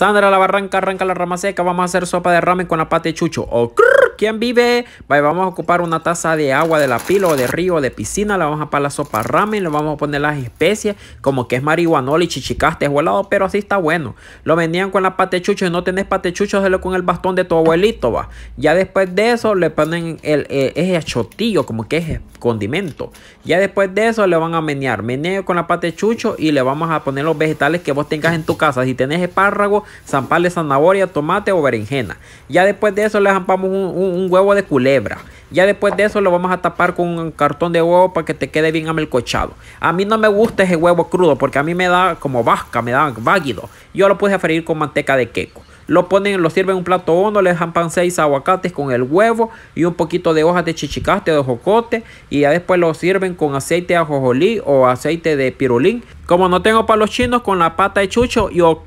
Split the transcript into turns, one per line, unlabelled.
Sandra la barranca, arranca la rama seca, vamos a hacer sopa de ramen con la pata de chucho. O ¿Quién vive? vamos a ocupar una taza de agua de la pila o de río o de piscina. la vamos a para la sopa ramen. Le vamos a poner las especies como que es marihuanol y chichicaste o volado pero así está bueno. Lo vendían con la patechucho si no tenés patechucho, hazlo con el bastón de tu abuelito, va. Ya después de eso le ponen el, eh, el, el, chotillo, como que es condimento. Ya después de eso le van a menear. Meneo con la patechucho y le vamos a poner los vegetales que vos tengas en tu casa. Si tenés espárrago, de zanahoria, tomate o berenjena. Ya después de eso le zampamos un un huevo de culebra. Ya después de eso lo vamos a tapar con un cartón de huevo para que te quede bien amelcochado. A mí no me gusta ese huevo crudo porque a mí me da como vasca, me da váguido. Yo lo puse a freír con manteca de queco. Lo ponen, lo sirven en un plato hondo, le dejan pan seis aguacates con el huevo y un poquito de hojas de chichicaste o de jocote. Y ya después lo sirven con aceite de ajojolí o aceite de pirulín. Como no tengo para los chinos, con la pata de chucho, yo...